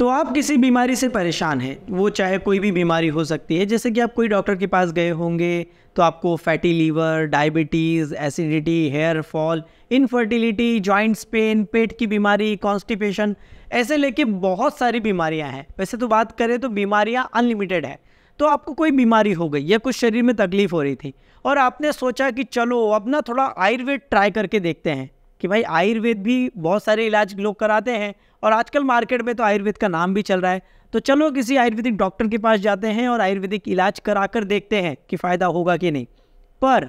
तो आप किसी बीमारी से परेशान हैं वो चाहे कोई भी बीमारी हो सकती है जैसे कि आप कोई डॉक्टर के पास गए होंगे तो आपको fatty liver diabetes acidity hair fall infertility joints pain पेट की बीमारी कॉन्स्टिपेशन ऐसे लेके बहुत सारी बीमारियां हैं वैसे तो बात करें तो बीमारियां अनलिमिटेड है तो आपको कोई बीमारी हो गई या कुछ शरीर में तकलीफ़ हो रही थी और आपने सोचा कि चलो अब थोड़ा आयुर्वेद ट्राई करके देखते हैं कि भाई आयुर्वेद भी बहुत सारे इलाज लोग कराते हैं और आजकल मार्केट में तो आयुर्वेद का नाम भी चल रहा है तो चलो किसी आयुर्वेदिक डॉक्टर के पास जाते हैं और आयुर्वेदिक इलाज करा कर देखते हैं कि फ़ायदा होगा कि नहीं पर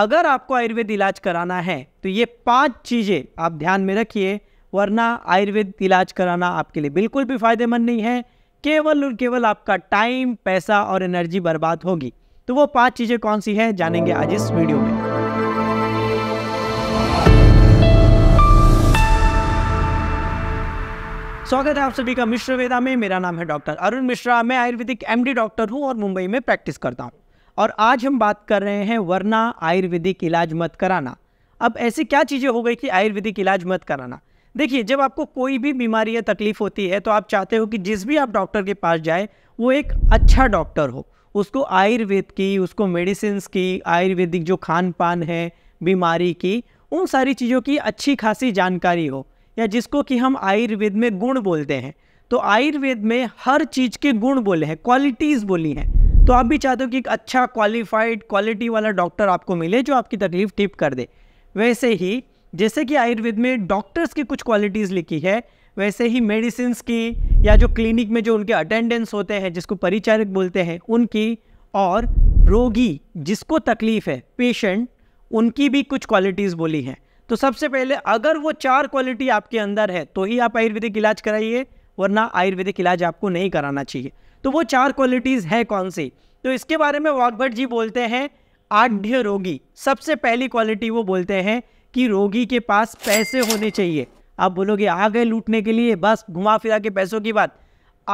अगर आपको आयुर्वेद इलाज कराना है तो ये पांच चीज़ें आप ध्यान में रखिए वरना आयुर्वेद इलाज कराना आपके लिए बिल्कुल भी फ़ायदेमंद नहीं है केवल और केवल आपका टाइम पैसा और एनर्जी बर्बाद होगी तो वो पांच चीज़ें कौन सी हैं जानेंगे आज इस वीडियो में स्वागत है आप सभी का मिश्र वेदा में मेरा नाम है डॉक्टर अरुण मिश्रा मैं आयुर्वेदिक एमडी डॉक्टर हूँ और मुंबई में प्रैक्टिस करता हूँ और आज हम बात कर रहे हैं वरना आयुर्वेदिक इलाज मत कराना अब ऐसी क्या चीज़ें हो गई कि आयुर्वेदिक इलाज मत कराना देखिए जब आपको कोई भी बीमारी या तकलीफ होती है तो आप चाहते हो कि जिस भी आप डॉक्टर के पास जाए वो एक अच्छा डॉक्टर हो उसको आयुर्वेद की उसको मेडिसिन की आयुर्वेदिक जो खान पान है बीमारी की उन सारी चीज़ों की अच्छी खासी जानकारी हो या जिसको कि हम आयुर्वेद में गुण बोलते हैं तो आयुर्वेद में हर चीज़ के गुण बोले हैं क्वालिटीज़ बोली हैं तो आप भी चाहते हो कि एक अच्छा क्वालिफाइड क्वालिटी वाला डॉक्टर आपको मिले जो आपकी तकलीफ़ ठीक कर दे वैसे ही जैसे कि आयुर्वेद में डॉक्टर्स की कुछ क्वालिटीज़ लिखी है वैसे ही मेडिसिन की या जो क्लिनिक में जो उनके अटेंडेंस होते हैं जिसको परिचारक बोलते हैं उनकी और रोगी जिसको तकलीफ़ है पेशेंट उनकी भी कुछ क्वालिटीज़ बोली हैं तो सबसे पहले अगर वो चार क्वालिटी आपके अंदर है तो ही आप आयुर्वेदिक इलाज कराइए वरना आयुर्वेदिक इलाज आपको नहीं कराना चाहिए तो वो चार क्वालिटीज़ है कौन सी तो इसके बारे में वाकभट जी बोलते हैं आढ़्य रोगी सबसे पहली क्वालिटी वो बोलते हैं कि रोगी के पास पैसे होने चाहिए आप बोलोगे आ गए लूटने के लिए बस घुमा फिरा के पैसों की बात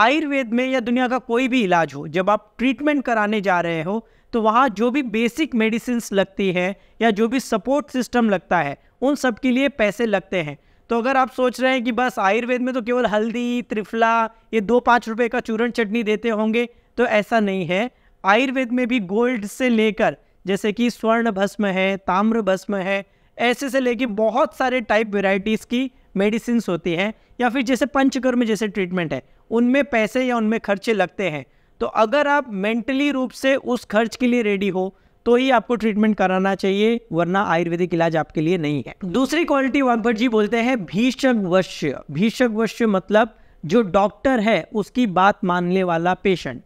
आयुर्वेद में या दुनिया का कोई भी इलाज हो जब आप ट्रीटमेंट कराने जा रहे हो तो वहाँ जो भी बेसिक मेडिसिन लगती है या जो भी सपोर्ट सिस्टम लगता है उन सब के लिए पैसे लगते हैं तो अगर आप सोच रहे हैं कि बस आयुर्वेद में तो केवल हल्दी त्रिफला ये दो पाँच रुपये का चूरण चटनी देते होंगे तो ऐसा नहीं है आयुर्वेद में भी गोल्ड से लेकर जैसे कि स्वर्ण भस्म है ताम्र भस्म है ऐसे से लेके बहुत सारे टाइप वेराइटीज़ की मेडिसिन होती हैं या फिर जैसे पंचकर्म जैसे ट्रीटमेंट है उनमें पैसे या उनमें खर्चे लगते हैं तो अगर आप मेंटली रूप से उस खर्च के लिए रेडी हो तो ही आपको ट्रीटमेंट कराना चाहिए वरना आयुर्वेदिक इलाज आपके लिए नहीं है दूसरी क्वालिटी वाम्पर जी बोलते हैं भीषक वश्य भीषक वश्य मतलब जो डॉक्टर है उसकी बात मानने वाला पेशेंट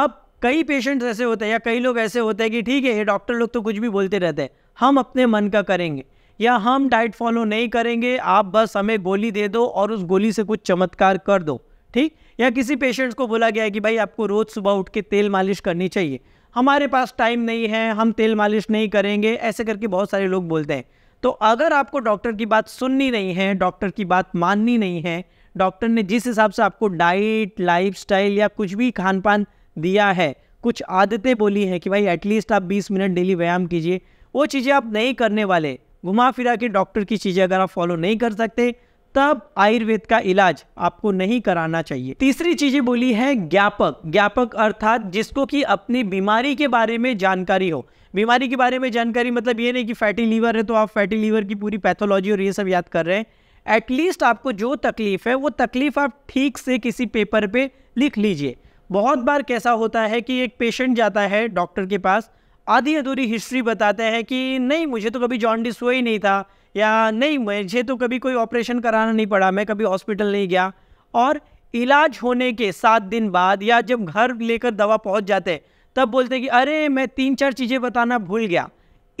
अब कई पेशेंट्स ऐसे होते हैं या कई लोग ऐसे होते हैं कि ठीक है ये डॉक्टर लोग तो कुछ भी बोलते रहते हैं हम अपने मन का करेंगे या हम डाइट फॉलो नहीं करेंगे आप बस हमें गोली दे दो और उस गोली से कुछ चमत्कार कर दो ठीक या किसी पेशेंट्स को बोला गया है कि भाई आपको रोज़ सुबह उठ के तेल मालिश करनी चाहिए हमारे पास टाइम नहीं है हम तेल मालिश नहीं करेंगे ऐसे करके बहुत सारे लोग बोलते हैं तो अगर आपको डॉक्टर की बात सुननी नहीं है डॉक्टर की बात माननी नहीं है डॉक्टर ने जिस हिसाब से आपको डाइट लाइफ या कुछ भी खान पान दिया है कुछ आदतें बोली हैं कि भाई एटलीस्ट आप 20 मिनट डेली व्यायाम कीजिए वो चीज़ें आप नहीं करने वाले घुमा फिरा के डॉक्टर की चीज़ें अगर आप फॉलो नहीं कर सकते तब आयुर्वेद का इलाज आपको नहीं कराना चाहिए तीसरी चीजें बोली है ज्ञापक ज्ञापक अर्थात जिसको कि अपनी बीमारी के बारे में जानकारी हो बीमारी के बारे में जानकारी मतलब ये नहीं कि फैटी लीवर है तो आप फैटी लीवर की पूरी पैथोलॉजी और ये सब याद कर रहे हैं एटलीस्ट आपको जो तकलीफ है वो तकलीफ आप ठीक से किसी पेपर पे लिख लीजिए बहुत बार कैसा होता है कि एक पेशेंट जाता है डॉक्टर के पास आधी अधूरी हिस्ट्री बताते हैं कि नहीं मुझे तो कभी जॉन्डिस हुआ ही नहीं था या नहीं मुझे तो कभी कोई ऑपरेशन कराना नहीं पड़ा मैं कभी हॉस्पिटल नहीं गया और इलाज होने के सात दिन बाद या जब घर लेकर दवा पहुंच जाते तब बोलते कि अरे मैं तीन चार चीज़ें बताना भूल गया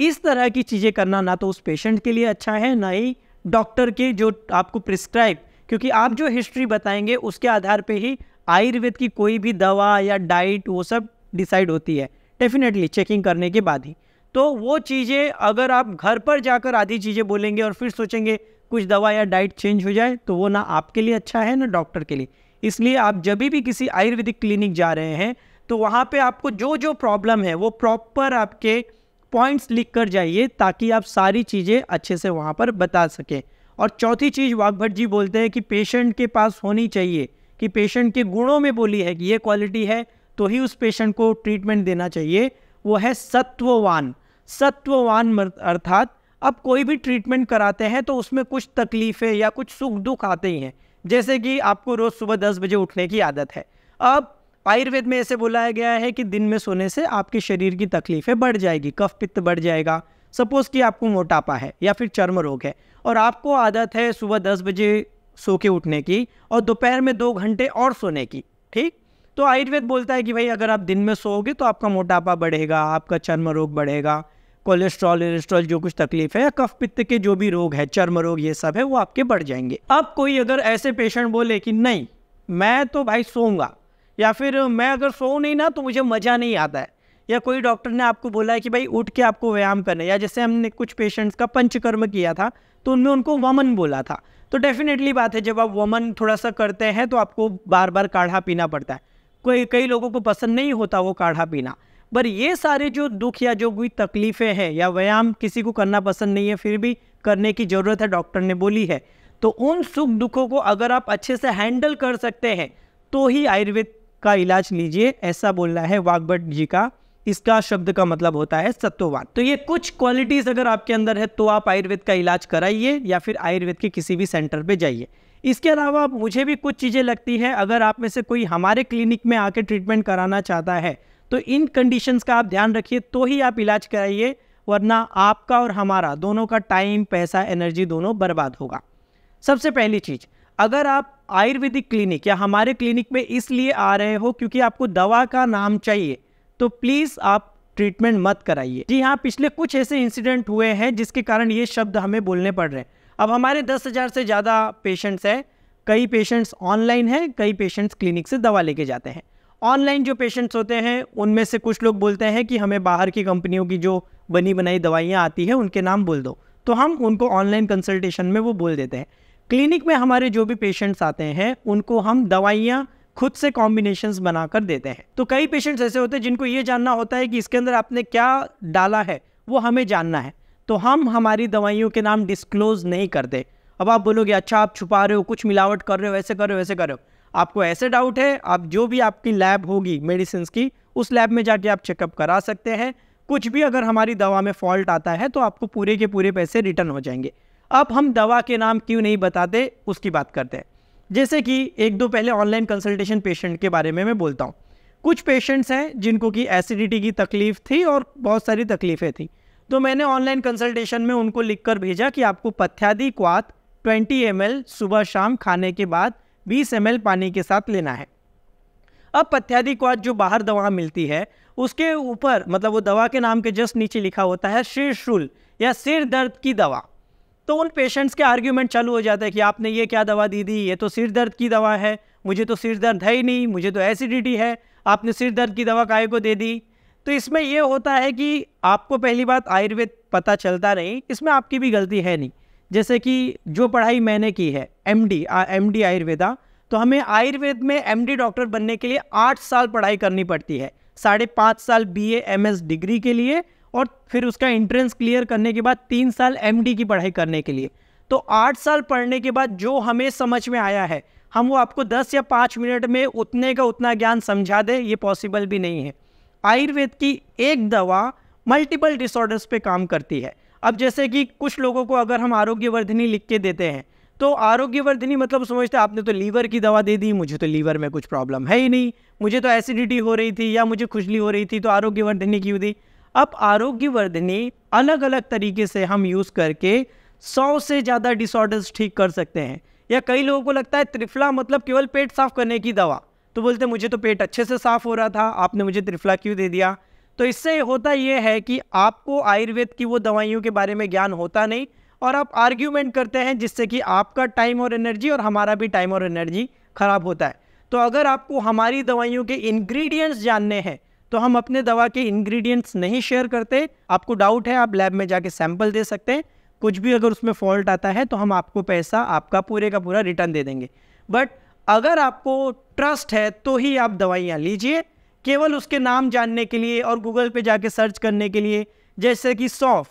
इस तरह की चीज़ें करना ना तो उस पेशेंट के लिए अच्छा है ना ही डॉक्टर के जो आपको प्रिस्क्राइब क्योंकि आप जो हिस्ट्री बताएंगे उसके आधार पे ही आयुर्वेद की कोई भी दवा या डाइट वो सब डिसाइड होती है डेफिनेटली चेकिंग करने के बाद ही तो वो चीज़ें अगर आप घर पर जाकर आधी चीज़ें बोलेंगे और फिर सोचेंगे कुछ दवा या डाइट चेंज हो जाए तो वो ना आपके लिए अच्छा है ना डॉक्टर के लिए इसलिए आप जब भी किसी आयुर्वेदिक क्लिनिक जा रहे हैं तो वहाँ पे आपको जो जो प्रॉब्लम है वो प्रॉपर आपके पॉइंट्स लिख कर जाइए ताकि आप सारी चीज़ें अच्छे से वहाँ पर बता सकें और चौथी चीज़ वाघभट जी बोलते हैं कि पेशेंट के पास होनी चाहिए कि पेशेंट के गुणों में बोली है कि ये क्वालिटी है तो ही उस पेशेंट को ट्रीटमेंट देना चाहिए वो है सत्ववान सत्ववान अर्थात अब कोई भी ट्रीटमेंट कराते हैं तो उसमें कुछ तकलीफ़ें या कुछ सुख दुख आते ही हैं जैसे कि आपको रोज़ सुबह दस बजे उठने की आदत है अब आयुर्वेद में ऐसे बुलाया गया है कि दिन में सोने से आपके शरीर की तकलीफ़ें बढ़ जाएगी कफ पित्त बढ़ जाएगा सपोज़ कि आपको मोटापा है या फिर चर्म रोग है और आपको आदत है सुबह दस बजे सो के उठने की और दोपहर में दो घंटे और सोने की ठीक तो आयुर्वेद बोलता है कि भाई अगर आप दिन में सोओगे तो आपका मोटापा बढ़ेगा आपका चर्म रोग बढ़ेगा कोलेस्ट्रॉल वेलेस्ट्रॉल जो कुछ तकलीफ है या कफ पित्त के जो भी रोग है चर्म रोग ये सब है वो आपके बढ़ जाएंगे अब कोई अगर ऐसे पेशेंट बोले कि नहीं मैं तो भाई सोऊंगा या फिर मैं अगर सो नहीं ना तो मुझे मज़ा नहीं आता है या कोई डॉक्टर ने आपको बोला है कि भाई उठ के आपको व्यायाम करना या जैसे हमने कुछ पेशेंट्स का पंचकर्म किया था तो उनमें उनको वमन बोला था तो डेफिनेटली बात है जब आप वमन थोड़ा सा करते हैं तो आपको बार बार काढ़ा पीना पड़ता है कोई कई लोगों को पसंद नहीं होता वो काढ़ा पीना पर ये सारे जो दुख या जो कोई तकलीफ़ें हैं या व्यायाम किसी को करना पसंद नहीं है फिर भी करने की ज़रूरत है डॉक्टर ने बोली है तो उन सुख दुखों को अगर आप अच्छे से हैंडल कर सकते हैं तो ही आयुर्वेद का इलाज लीजिए ऐसा बोलना है वागभट जी का इसका शब्द का मतलब होता है सत्ववान तो ये कुछ क्वालिटीज़ अगर आपके अंदर है तो आप आयुर्वेद का इलाज कराइए या फिर आयुर्वेद के किसी भी सेंटर पे जाइए इसके अलावा मुझे भी कुछ चीज़ें लगती है अगर आप में से कोई हमारे क्लिनिक में आके ट्रीटमेंट कराना चाहता है तो इन कंडीशंस का आप ध्यान रखिए तो ही आप इलाज कराइए वरना आपका और हमारा दोनों का टाइम पैसा एनर्जी दोनों बर्बाद होगा सबसे पहली चीज़ अगर आप आयुर्वेदिक क्लिनिक या हमारे क्लिनिक में इसलिए आ रहे हो क्योंकि आपको दवा का नाम चाहिए तो प्लीज़ आप ट्रीटमेंट मत कराइए जी हाँ पिछले कुछ ऐसे इंसिडेंट हुए हैं जिसके कारण ये शब्द हमें बोलने पड़ रहे हैं अब हमारे दस हज़ार से ज़्यादा पेशेंट्स हैं कई पेशेंट्स ऑनलाइन हैं कई पेशेंट्स क्लिनिक से दवा लेके जाते हैं ऑनलाइन जो पेशेंट्स होते हैं उनमें से कुछ लोग बोलते हैं कि हमें बाहर की कंपनियों की जो बनी बनाई दवाइयाँ आती हैं उनके नाम बोल दो तो हम उनको ऑनलाइन कंसल्टेशन में वो बोल देते हैं क्लिनिक में हमारे जो भी पेशेंट्स आते हैं उनको हम दवाइयाँ खुद से कॉम्बिनेशन बनाकर देते हैं तो कई पेशेंट्स ऐसे होते हैं जिनको ये जानना होता है कि इसके अंदर आपने क्या डाला है वो हमें जानना है तो हम हमारी दवाइयों के नाम डिस्क्लोज नहीं करते अब आप बोलोगे अच्छा आप छुपा रहे हो कुछ मिलावट कर रहे हो ऐसे कर रहे हो वैसे कर रहे हो आपको ऐसे डाउट है आप जो भी आपकी लैब होगी मेडिसिन की उस लैब में जाके आप चेकअप करा सकते हैं कुछ भी अगर हमारी दवा में फॉल्ट आता है तो आपको पूरे के पूरे पैसे रिटर्न हो जाएंगे अब हम दवा के नाम क्यों नहीं बताते उसकी बात करते हैं जैसे कि एक दो पहले ऑनलाइन कंसल्टेशन पेशेंट के बारे में मैं बोलता हूँ कुछ पेशेंट्स हैं जिनको कि एसिडिटी की तकलीफ थी और बहुत सारी तकलीफ़ें थी तो मैंने ऑनलाइन कंसल्टेशन में उनको लिख भेजा कि आपको पथ्यादी क्वात ट्वेंटी एम सुबह शाम खाने के बाद बीस एम पानी के साथ लेना है अब पथ्याधिक्वाद जो बाहर दवा मिलती है उसके ऊपर मतलब वो दवा के नाम के जस्ट नीचे लिखा होता है सिर शुल या सिर दर्द की दवा तो उन पेशेंट्स के आर्ग्यूमेंट चालू हो जाता है कि आपने ये क्या दवा दी दी ये तो सिर दर्द की दवा है मुझे तो सिर दर्द है ही नहीं मुझे तो एसिडिटी है आपने सिर दर्द की दवा काय को दे दी तो इसमें यह होता है कि आपको पहली बात आयुर्वेद पता चलता नहीं इसमें आपकी भी गलती है नहीं जैसे कि जो पढ़ाई मैंने की है M D M D Ayurveda तो हमें आयुर्वेद में एम डी डॉक्टर बनने के लिए आठ साल पढ़ाई करनी पड़ती है साढ़े पाँच साल बी एम एस डिग्री के लिए और फिर उसका इंट्रेंस क्लियर करने के बाद तीन साल एम डी की पढ़ाई करने के लिए तो आठ साल पढ़ने के बाद जो हमें समझ में आया है हम वो आपको दस या पाँच मिनट में उतने का उतना ज्ञान समझा दें ये पॉसिबल भी नहीं है आयुर्वेद की एक दवा मल्टीपल डिसऑर्डर्स पे काम करती है अब जैसे कि कुछ लोगों को अगर हम आरोग्यवर्धनी लिख के देते हैं तो आरोग्यवर्धनी मतलब समझते आपने तो लीवर की दवा दे दी मुझे तो लीवर में कुछ प्रॉब्लम है ही नहीं मुझे तो एसिडिटी हो रही थी या मुझे खुजली हो रही थी तो आरोग्यवर्धनी क्यों दी अब आरोग्यवर्धनी अलग अलग तरीके से हम यूज़ करके सौ से ज़्यादा डिसऑर्डर्स ठीक कर सकते हैं या कई लोगों को लगता है त्रिफला मतलब केवल पेट साफ़ करने की दवा तो बोलते मुझे तो पेट अच्छे से साफ़ हो रहा था आपने मुझे त्रिफला क्यों दे दिया तो इससे होता यह है कि आपको आयुर्वेद की वो दवाइयों के बारे में ज्ञान होता नहीं और आप आर्ग्यूमेंट करते हैं जिससे कि आपका टाइम और एनर्जी और हमारा भी टाइम और एनर्जी ख़राब होता है तो अगर आपको हमारी दवाइयों के इंग्रेडिएंट्स जानने हैं तो हम अपने दवा के इंग्रेडिएंट्स नहीं शेयर करते आपको डाउट है आप लैब में जाके सैंपल दे सकते हैं कुछ भी अगर उसमें फॉल्ट आता है तो हम आपको पैसा आपका पूरे का पूरा रिटर्न दे देंगे बट अगर आपको ट्रस्ट है तो ही आप दवाइयाँ लीजिए केवल उसके नाम जानने के लिए और गूगल पे जाके सर्च करने के लिए जैसे कि सौफ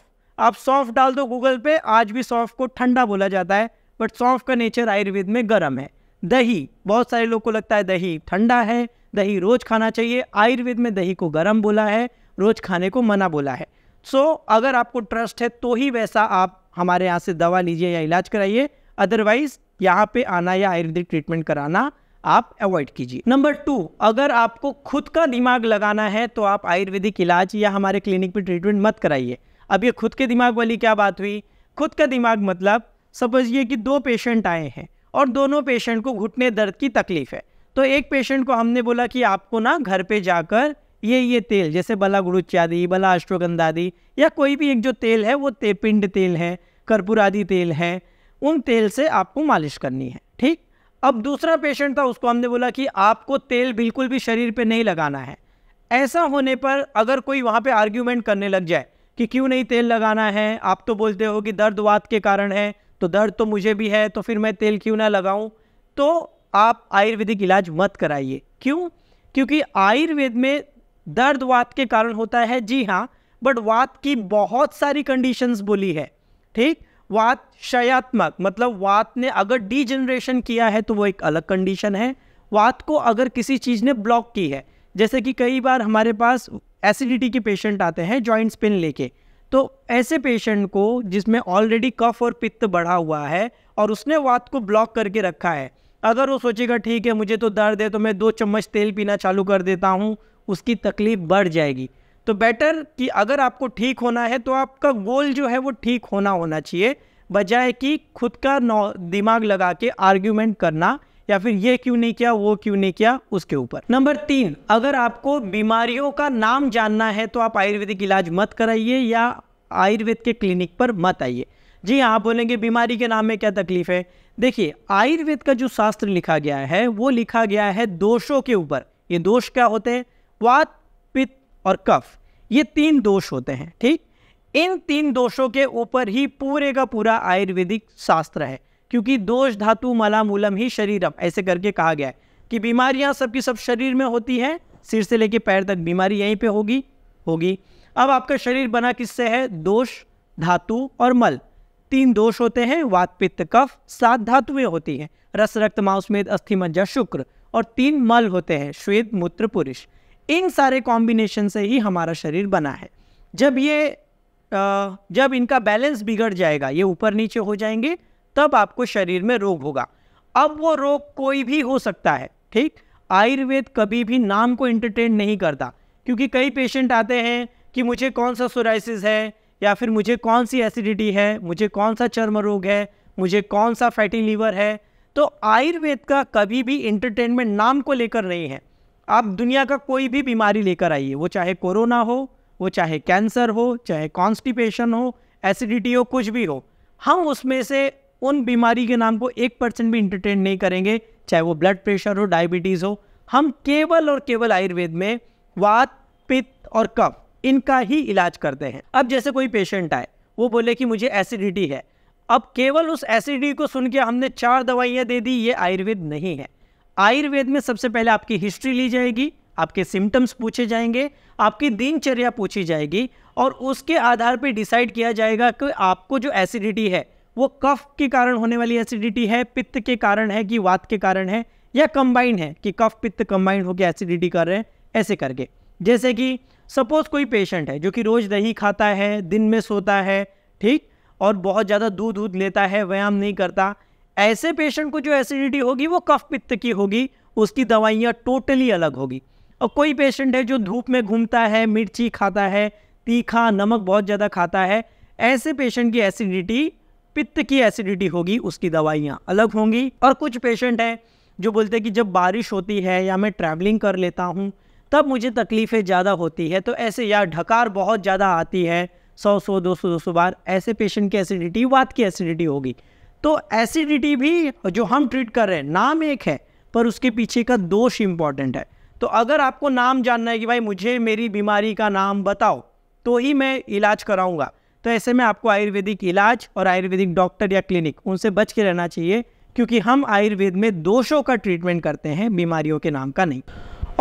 आप सौफ डाल दो गूगल पे आज भी सौफ को ठंडा बोला जाता है बट सौफ का नेचर आयुर्वेद में गर्म है दही बहुत सारे लोग को लगता है दही ठंडा है दही रोज़ खाना चाहिए आयुर्वेद में दही को गर्म बोला है रोज़ खाने को मना बोला है सो so, अगर आपको ट्रस्ट है तो ही वैसा आप हमारे यहाँ से दवा लीजिए या इलाज कराइए अदरवाइज़ यहाँ पे आना या आयुर्वेदिक ट्रीटमेंट कराना आप अवॉइड कीजिए नंबर टू अगर आपको खुद का दिमाग लगाना है तो आप आयुर्वेदिक इलाज या हमारे क्लिनिक में ट्रीटमेंट मत कराइए अब ये खुद के दिमाग वाली क्या बात हुई खुद का दिमाग मतलब समझिए कि दो पेशेंट आए हैं और दोनों पेशेंट को घुटने दर्द की तकलीफ़ है तो एक पेशेंट को हमने बोला कि आपको ना घर पे जाकर ये ये तेल जैसे बला गुड़ुच्यादि बला अश्वगंधादि या कोई भी एक जो तेल है वो ते पिंड तेल है कर्पूर आदि तेल है उन तेल से आपको मालिश करनी है ठीक अब दूसरा पेशेंट था उसको हमने बोला कि आपको तेल बिल्कुल भी शरीर पे नहीं लगाना है ऐसा होने पर अगर कोई वहाँ पे आर्ग्यूमेंट करने लग जाए कि क्यों नहीं तेल लगाना है आप तो बोलते हो कि दर्द वात के कारण है तो दर्द तो मुझे भी है तो फिर मैं तेल क्यों ना लगाऊं तो आप आयुर्वेदिक इलाज मत कराइए क्यों क्योंकि आयुर्वेद में दर्द वात के कारण होता है जी हाँ बट वात की बहुत सारी कंडीशंस बोली है ठीक वात शयात्मक मतलब वात ने अगर जनरेशन किया है तो वो एक अलग कंडीशन है वात को अगर किसी चीज़ ने ब्लॉक की है जैसे कि कई बार हमारे पास एसिडिटी के पेशेंट आते हैं जॉइंट स्पिन लेके तो ऐसे पेशेंट को जिसमें ऑलरेडी कफ और पित्त बढ़ा हुआ है और उसने वात को ब्लॉक करके रखा है अगर वो सोचेगा ठीक है मुझे तो दर्द है तो मैं दो चम्मच तेल पीना चालू कर देता हूँ उसकी तकलीफ़ बढ़ जाएगी तो बेटर कि अगर आपको ठीक होना है तो आपका गोल जो है वो ठीक होना होना चाहिए बजाय कि खुद का दिमाग लगा के आर्ग्यूमेंट करना या फिर ये क्यों नहीं किया वो क्यों नहीं किया उसके ऊपर नंबर तीन अगर आपको बीमारियों का नाम जानना है तो आप आयुर्वेदिक इलाज मत कराइए या आयुर्वेद के क्लिनिक पर मत आइए जी हाँ आप बोलेंगे बीमारी के नाम में क्या तकलीफ है देखिए आयुर्वेद का जो शास्त्र लिखा गया है वो लिखा गया है दोषों के ऊपर ये दोष क्या होते हैं वात और कफ ये तीन दोष होते हैं ठीक इन तीन दोषों के ऊपर ही पूरे का पूरा आयुर्वेदिक शास्त्र है क्योंकि दोष धातु मला मूलम ही शरीरम ऐसे करके कहा गया है कि बीमारियां सबकी सब शरीर में होती हैं सिर से लेके पैर तक बीमारी यहीं पे होगी होगी अब आपका शरीर बना किससे है दोष धातु और मल तीन दोष होते हैं वात पित्त कफ सात धातुएं होती हैं रस रक्त मांसमेद अस्थि मज्जा शुक्र और तीन मल होते हैं श्वेत मूत्र पुरुष इन सारे कॉम्बिनेशन से ही हमारा शरीर बना है जब ये जब इनका बैलेंस बिगड़ जाएगा ये ऊपर नीचे हो जाएंगे तब आपको शरीर में रोग होगा अब वो रोग कोई भी हो सकता है ठीक आयुर्वेद कभी भी नाम को एंटरटेन नहीं करता क्योंकि कई पेशेंट आते हैं कि मुझे कौन सा सोराइसिस है या फिर मुझे कौन सी एसिडिटी है मुझे कौन सा चर्म रोग है मुझे कौन सा फैटी लीवर है तो आयुर्वेद का कभी भी एंटरटेनमेंट नाम को लेकर नहीं है आप दुनिया का कोई भी बीमारी लेकर आइए वो चाहे कोरोना हो वो चाहे कैंसर हो चाहे कॉन्स्टिपेशन हो एसिडिटी हो कुछ भी हो हम उसमें से उन बीमारी के नाम को एक परसेंट भी इंटरटेन नहीं करेंगे चाहे वो ब्लड प्रेशर हो डायबिटीज़ हो हम केवल और केवल आयुर्वेद में वात पित्त और कफ इनका ही इलाज करते हैं अब जैसे कोई पेशेंट आए वो बोले कि मुझे एसिडिटी है अब केवल उस एसिडिटी को सुन के हमने चार दवाइयाँ दे दी ये आयुर्वेद नहीं है आयुर्वेद में सबसे पहले आपकी हिस्ट्री ली जाएगी आपके सिम्टम्स पूछे जाएंगे आपकी दिनचर्या पूछी जाएगी और उसके आधार पर डिसाइड किया जाएगा कि आपको जो एसिडिटी है वो कफ के कारण होने वाली एसिडिटी है पित्त के कारण है कि वात के कारण है या कंबाइंड है कि कफ पित्त कंबाइंड होकर एसिडिटी कर रहे हैं ऐसे करके जैसे कि सपोज कोई पेशेंट है जो कि रोज़ दही खाता है दिन में सोता है ठीक और बहुत ज़्यादा दूध दूध लेता है व्यायाम नहीं करता ऐसे पेशेंट को जो एसिडिटी होगी वो कफ पित्त की होगी उसकी दवाइयाँ टोटली अलग होगी और कोई पेशेंट है जो धूप में घूमता है मिर्ची खाता है तीखा नमक बहुत ज़्यादा खाता है ऐसे पेशेंट की एसिडिटी पित्त की एसिडिटी होगी उसकी दवाइयाँ अलग होंगी और कुछ पेशेंट हैं जो बोलते हैं कि जब बारिश होती है या मैं ट्रैवलिंग कर लेता हूँ तब मुझे तकलीफ़ें ज़्यादा होती है तो ऐसे या ढकार बहुत ज़्यादा आती है सौ सौ दो सौ दो सौ बार ऐसे पेशेंट की एसिडिटी वात की एसिडिटी होगी तो एसिडिटी भी जो हम ट्रीट कर रहे हैं नाम एक है पर उसके पीछे का दोष इम्पॉर्टेंट है तो अगर आपको नाम जानना है कि भाई मुझे मेरी बीमारी का नाम बताओ तो ही मैं इलाज कराऊंगा तो ऐसे में आपको आयुर्वेदिक इलाज और आयुर्वेदिक डॉक्टर या क्लिनिक उनसे बच के रहना चाहिए क्योंकि हम आयुर्वेद में दोषों का ट्रीटमेंट करते हैं बीमारियों के नाम का नहीं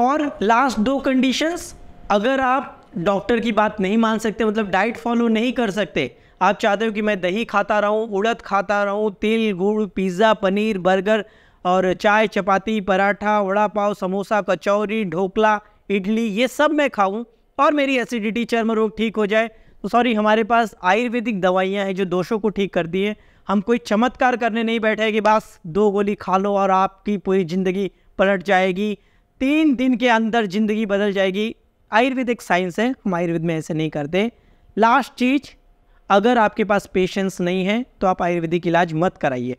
और लास्ट दो कंडीशंस अगर आप डॉक्टर की बात नहीं मान सकते मतलब डाइट फॉलो नहीं कर सकते आप चाहते हो कि मैं दही खाता रहूँ उड़द खाता रहूँ तिल गुड़ पिज़्ज़ा पनीर बर्गर और चाय चपाती पराठा वड़ा पाव समोसा कचौरी ढोकला इडली ये सब मैं खाऊँ और मेरी एसिडिटी चर्म रोग ठीक हो जाए तो सॉरी हमारे पास आयुर्वेदिक दवाइयाँ हैं जो दोषों को ठीक कर दिए हम कोई चमत्कार करने नहीं बैठे कि बस दो गोली खा लो और आपकी पूरी ज़िंदगी पलट जाएगी तीन दिन के अंदर ज़िंदगी बदल जाएगी आयुर्वेदिक साइंस है हम आयुर्वेद में ऐसे नहीं करते लास्ट चीज़ अगर आपके पास पेशेंस नहीं है तो आप आयुर्वेदिक इलाज मत कराइए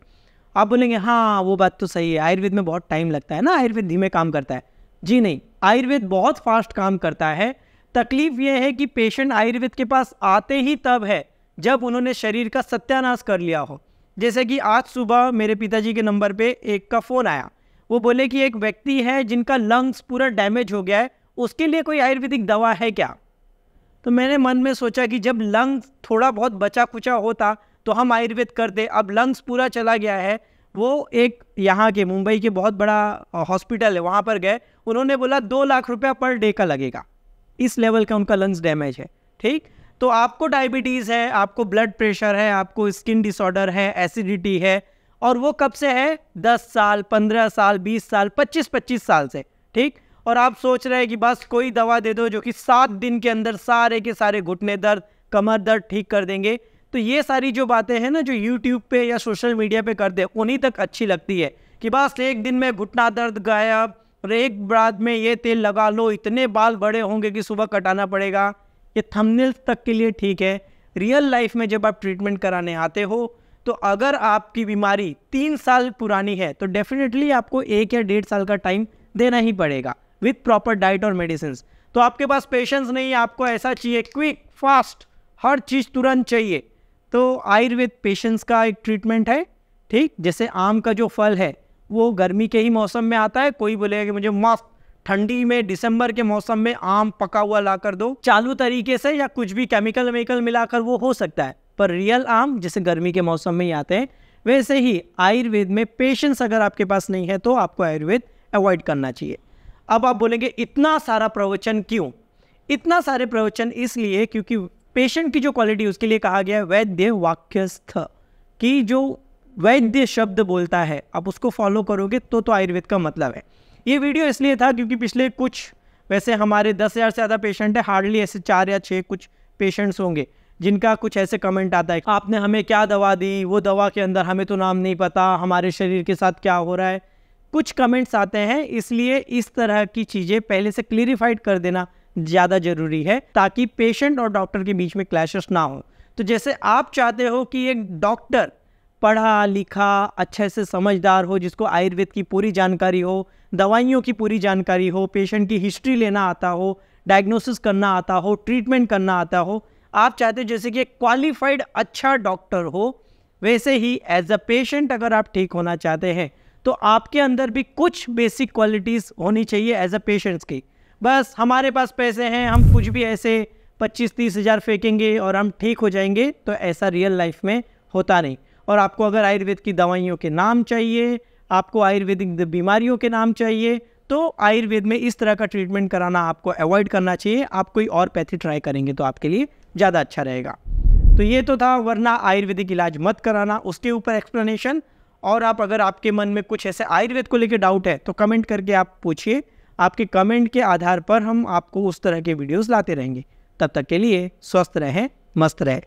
आप बोलेंगे हाँ वो बात तो सही है आयुर्वेद में बहुत टाइम लगता है ना आयुर्वेद धीमे काम करता है जी नहीं आयुर्वेद बहुत फास्ट काम करता है तकलीफ यह है कि पेशेंट आयुर्वेद के पास आते ही तब है जब उन्होंने शरीर का सत्यानाश कर लिया हो जैसे कि आज सुबह मेरे पिताजी के नंबर पे एक का फ़ोन आया वो बोले कि एक व्यक्ति है जिनका लंग्स पूरा डैमेज हो गया है उसके लिए कोई आयुर्वेदिक दवा है क्या तो मैंने मन में सोचा कि जब लंग्स थोड़ा बहुत बचा कुचा होता तो हम आयुर्वेद करते अब लंग्स पूरा चला गया है वो एक यहाँ के मुंबई के बहुत बड़ा हॉस्पिटल है वहाँ पर गए उन्होंने बोला दो लाख रुपया पर डे का लगेगा इस लेवल का उनका लंग्स डैमेज है ठीक तो आपको डायबिटीज़ है आपको ब्लड प्रेशर है आपको स्किन डिसऑर्डर है एसिडिटी है और वो कब से है 10 साल 15 साल 20 साल 25 25 साल से ठीक और आप सोच रहे हैं कि बस कोई दवा दे दो जो कि सात दिन के अंदर सारे के सारे घुटने दर्द कमर दर्द ठीक कर देंगे तो ये सारी जो बातें हैं ना जो यूट्यूब पे या सोशल मीडिया पे करते हैं उन्हीं तक अच्छी लगती है कि बस एक दिन में घुटना दर्द गायब और एक बाद में ये तेल लगा लो इतने बाल बड़े होंगे कि सुबह कटाना पड़ेगा ये थंबनेल्स तक के लिए ठीक है रियल लाइफ में जब आप ट्रीटमेंट कराने आते हो तो अगर आपकी बीमारी तीन साल पुरानी है तो डेफिनेटली आपको एक या डेढ़ साल का टाइम देना ही पड़ेगा विथ प्रॉपर डाइट और मेडिसिन तो आपके पास पेशेंस नहीं है आपको ऐसा चाहिए क्विक फास्ट हर चीज़ तुरंत चाहिए तो आयुर्वेद पेशेंस का एक ट्रीटमेंट है ठीक जैसे आम का जो फल है वो गर्मी के ही मौसम में आता है कोई बोलेगा कि मुझे मस्त ठंडी में दिसंबर के मौसम में आम पका हुआ ला कर दो चालू तरीके से या कुछ भी केमिकल वेमिकल मिलाकर वो हो सकता है पर रियल आम जैसे गर्मी के मौसम में ही आते हैं वैसे ही आयुर्वेद में पेशेंस अगर आपके पास नहीं है तो आपको आयुर्वेद अवॉइड करना चाहिए अब आप बोलेंगे इतना सारा प्रवचन क्यों इतना सारे प्रवचन इसलिए क्योंकि पेशेंट की जो क्वालिटी उसके लिए कहा गया है वैद्य वाक्यस्थ कि जो वैद्य शब्द बोलता है आप उसको फॉलो करोगे तो तो आयुर्वेद का मतलब है ये वीडियो इसलिए था क्योंकि पिछले कुछ वैसे हमारे दस हज़ार से ज़्यादा पेशेंट है हार्डली ऐसे चार या छः कुछ पेशेंट्स होंगे जिनका कुछ ऐसे कमेंट आता है आपने हमें क्या दवा दी वो दवा के अंदर हमें तो नाम नहीं पता हमारे शरीर के साथ क्या हो रहा है कुछ कमेंट्स आते हैं इसलिए इस तरह की चीज़ें पहले से क्लियरिफाइड कर देना ज़्यादा ज़रूरी है ताकि पेशेंट और डॉक्टर के बीच में क्लैशेस ना हो तो जैसे आप चाहते हो कि एक डॉक्टर पढ़ा लिखा अच्छे से समझदार हो जिसको आयुर्वेद की पूरी जानकारी हो दवाइयों की पूरी जानकारी हो पेशेंट की हिस्ट्री लेना आता हो डायग्नोसिस करना आता हो ट्रीटमेंट करना आता हो आप चाहते हो जैसे कि एक क्वालिफाइड अच्छा डॉक्टर हो वैसे ही एज अ पेशेंट अगर आप ठीक होना चाहते हैं तो आपके अंदर भी कुछ बेसिक क्वालिटीज़ होनी चाहिए एज अ पेशेंट्स की बस हमारे पास पैसे हैं हम कुछ भी ऐसे पच्चीस तीस हज़ार फेंकेंगे और हम ठीक हो जाएंगे तो ऐसा रियल लाइफ में होता नहीं और आपको अगर आयुर्वेद की दवाइयों के नाम चाहिए आपको आयुर्वेदिक बीमारियों के नाम चाहिए तो आयुर्वेद में इस तरह का ट्रीटमेंट कराना आपको अवॉइड करना चाहिए आप कोई और पैथी ट्राई करेंगे तो आपके लिए ज़्यादा अच्छा रहेगा तो ये तो था वरना आयुर्वेदिक इलाज मत कराना उसके ऊपर एक्सप्लेनेशन और आप अगर आपके मन में कुछ ऐसे आयुर्वेद को लेकर डाउट है तो कमेंट करके आप पूछिए आपके कमेंट के आधार पर हम आपको उस तरह के वीडियोज़ लाते रहेंगे तब तक के लिए स्वस्थ रहें मस्त रहें